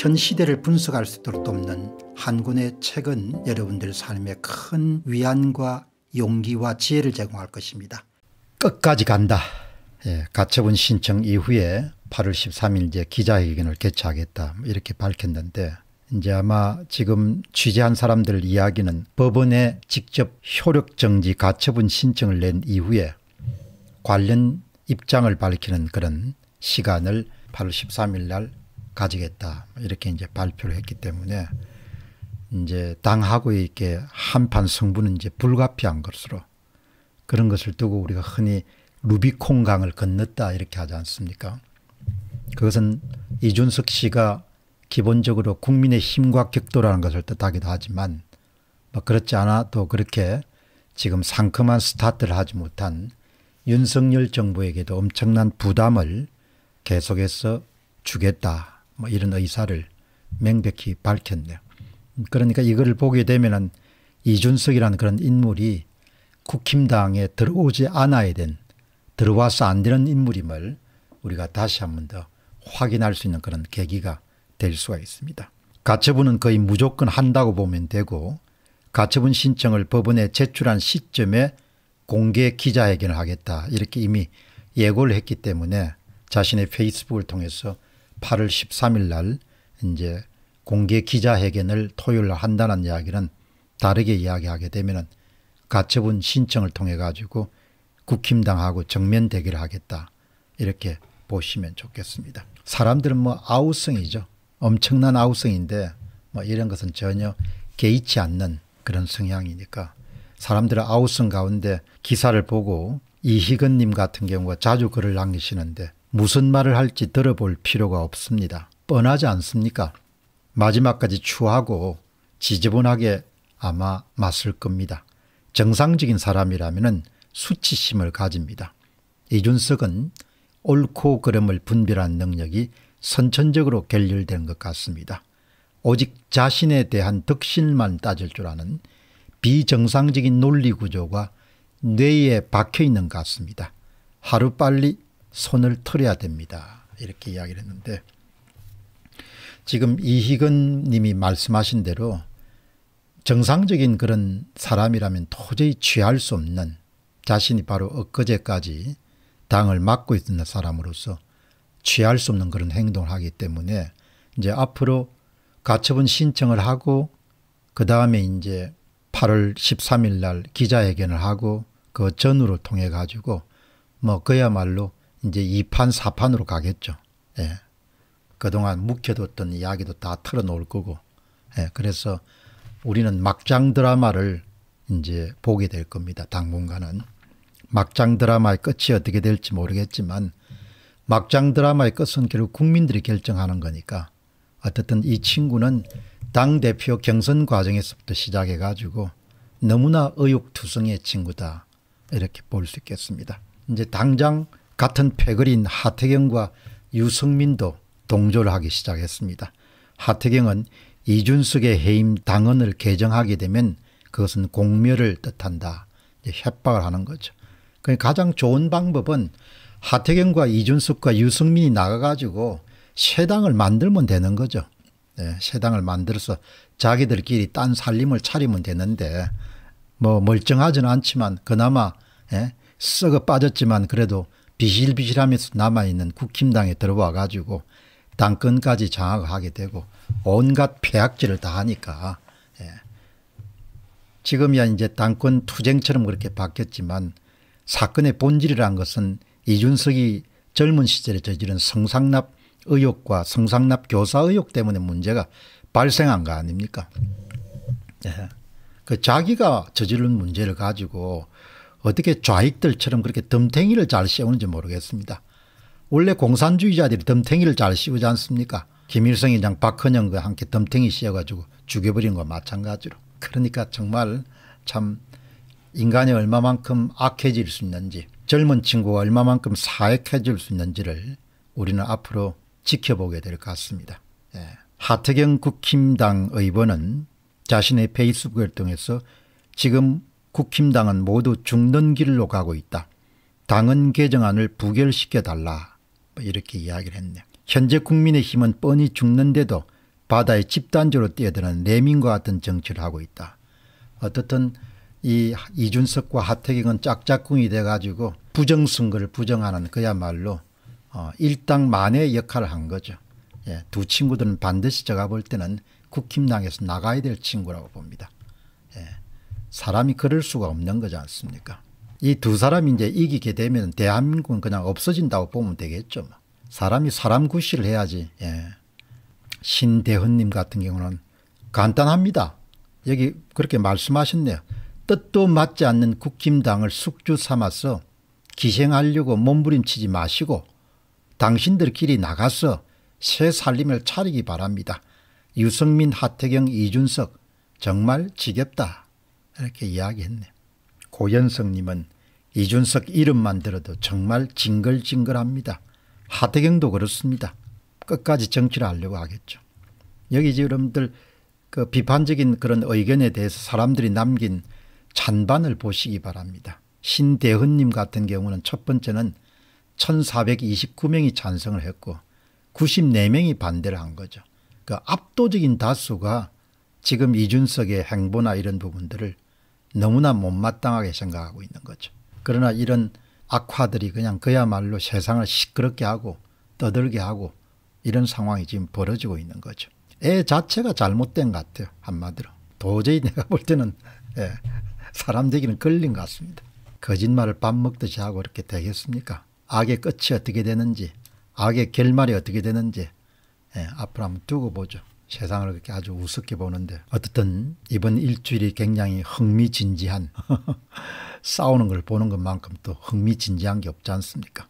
현 시대를 분석할 수 있도록 돕는 한군의 책은 여러분들 삶에 큰 위안과 용기와 지혜를 제공할 것입니다. 끝까지 간다. 예, 가처분 신청 이후에 8월 13일에 기자회견을 개최하겠다 이렇게 밝혔는데 이제 아마 지금 취재한 사람들 이야기는 법원에 직접 효력정지 가처분 신청을 낸 이후에 관련 입장을 밝히는 그런 시간을 8월 13일 날 가지겠다 이렇게 이제 발표를 했기 때문에 이제 당하고의 이렇게 한판 승부는 이제 불가피한 것으로 그런 것을 두고 우리가 흔히 루비콘 강을 건넜다 이렇게 하지 않습니까? 그것은 이준석 씨가 기본적으로 국민의 힘과 격도라는 것을 뜻하기도 하지만 뭐 그렇지 않아도 그렇게 지금 상큼한 스타트를 하지 못한 윤석열 정부에게도 엄청난 부담을 계속해서 주겠다 뭐 이런 의사를 명백히 밝혔네요. 그러니까 이거 보게 되면은 이준석이라는 그런 인물이 국힘당에 들어오지 않아야 된 들어와서 안 되는 인물임을 우리가 다시 한 번 더 확인할 수 있는 그런 계기가 될 수가 있습니다. 가처분은 거의 무조건 한다고 보면 되고 가처분 신청을 법원에 제출한 시점에 공개 기자회견을 하겠다 이렇게 이미 예고를 했기 때문에 자신의 페이스북을 통해서 8월 13일 날 이제 공개 기자회견을 토요일 날 한다는 이야기는 다르게 이야기하게 되면 가처분 신청을 통해 가지고 국힘당하고 정면 대결을 하겠다. 이렇게 보시면 좋겠습니다. 사람들은 뭐 아우성이죠. 엄청난 아우성인데 뭐 이런 것은 전혀 개의치 않는 그런 성향이니까 사람들의 아우성 가운데 기사를 보고 이희근님 같은 경우가 자주 글을 남기시는데 무슨 말을 할지 들어볼 필요가 없습니다. 뻔하지 않습니까? 마지막까지 추하고 지저분하게 아마 맞을 겁니다. 정상적인 사람이라면 수치심을 가집니다. 이준석은 옳고 그름을 분별한 능력이 선천적으로 결렬된 것 같습니다. 오직 자신에 대한 덕신만 따질 줄 아는 비정상적인 논리 구조가 뇌에 박혀 있는 것 같습니다. 하루빨리 손을 털어야 됩니다. 이렇게 이야기를 했는데 지금 이희근 님이 말씀하신 대로 정상적인 그런 사람이라면 도저히 취할 수 없는 자신이 바로 엊그제까지 당을 맡고 있던 사람으로서 취할 수 없는 그런 행동을 하기 때문에 이제 앞으로 가처분 신청을 하고 그 다음에 이제 8월 13일 날 기자회견을 하고 그 전후로 통해 가지고 뭐 그야말로 이제 2판, 4판으로 가겠죠. 예. 그동안 묵혀뒀던 이야기도 다 털어놓을 거고. 예. 그래서 우리는 막장 드라마를 이제 보게 될 겁니다. 당분간은. 막장 드라마의 끝이 어떻게 될지 모르겠지만 막장 드라마의 끝은 결국 국민들이 결정하는 거니까 어쨌든 이 친구는 당대표 경선 과정에서부터 시작해가지고 너무나 의욕투성의 친구다 이렇게 볼 수 있겠습니다. 이제 당장 같은 패거리인 하태경과 유승민도 동조를 하기 시작했습니다. 하태경은 이준석의 해임 당헌을 개정하게 되면 그것은 공멸을 뜻한다. 협박을 하는 거죠. 그러니까 가장 좋은 방법은 하태경과 이준석과 유승민이 나가가지고 새 당을 만들면 되는 거죠. 네, 예, 새 당을 만들어서 자기들끼리 딴 살림을 차리면 되는데 뭐 멀쩡하진 않지만 그나마 예, 썩어 빠졌지만 그래도 비실비실하면서 남아있는 국힘당에 들어와 가지고 당권까지 장악하게 되고 온갖 폐악질을 다 하니까 예. 지금이야 이제 당권 투쟁처럼 그렇게 바뀌었지만 사건의 본질이란 것은 이준석이 젊은 시절에 저지른 성상납 의혹과 성상납 교사 의혹 때문에 문제가 발생한 거 아닙니까? 예. 그 자기가 저지른 문제를 가지고 어떻게 좌익들처럼 그렇게 덤탱이를 잘 씌우는지 모르겠습니다. 원래 공산주의자들이 덤탱이를 잘 씌우지 않습니까? 김일성이 장 박헌영과 그 함께 덤탱이 씌워가지고 죽여버린 거 마찬가지로. 그러니까 정말 참 인간이 얼마만큼 악해질 수 있는지 젊은 친구가 얼마만큼 사악해질 수 있는지를 우리는 앞으로 지켜보게 될 것 같습니다. 예. 하태경 국힘당 의원은 자신의 페이스북을 통해서 지금 국힘당은 모두 죽는 길로 가고 있다. 당헌 개정안을 부결시켜달라. 뭐 이렇게 이야기를 했네요. 현재 국민의힘은 뻔히 죽는데도 바다에 집단적으로 뛰어드는 레민과 같은 정치를 하고 있다. 어떻든 이 이준석과 하태경은 짝짝꿍이 돼가지고 부정선거를 부정하는 그야말로 어, 일당만의 역할을 한 거죠. 예, 두 친구들은 반드시 제가 볼 때는 국힘당에서 나가야 될 친구라고 봅니다. 예. 사람이 그럴 수가 없는 거지 않습니까? 이 두 사람이 이제 이기게 되면 대한민국은 그냥 없어진다고 보면 되겠죠. 뭐. 사람이 사람 구실을 해야지. 예. 신대헌님 같은 경우는 간단합니다. 여기 그렇게 말씀하셨네요. 뜻도 맞지 않는 국힘당을 숙주 삼아서 기생하려고 몸부림치지 마시고 당신들끼리 나가서 새 살림을 차리기 바랍니다. 유승민, 하태경, 이준석 정말 지겹다. 이렇게 이야기했네. 고현성님은 이준석 이름만 들어도 정말 징글징글합니다. 하태경도 그렇습니다. 끝까지 정치를 하려고 하겠죠. 여기 여러분들 그 비판적인 그런 의견에 대해서 사람들이 남긴 찬반을 보시기 바랍니다. 신대헌님 같은 경우는 첫 번째는 1429명이 찬성을 했고 94명이 반대를 한 거죠. 그 압도적인 다수가 지금 이준석의 행보나 이런 부분들을 너무나 못마땅하게 생각하고 있는 거죠. 그러나 이런 악화들이 그냥 그야말로 세상을 시끄럽게 하고 떠들게 하고 이런 상황이 지금 벌어지고 있는 거죠. 애 자체가 잘못된 것 같아요. 한마디로. 도저히 내가 볼 때는 예, 사람 되기는 걸린 것 같습니다. 거짓말을 밥 먹듯이 하고 이렇게 되겠습니까? 악의 끝이 어떻게 되는지 악의 결말이 어떻게 되는지 예, 앞으로 한번 두고 보죠. 세상을 그렇게 아주 우습게 보는데 어떻든 이번 일주일이 굉장히 흥미진진한 싸우는 걸 보는 것만큼 또 흥미진진한 게 없지 않습니까?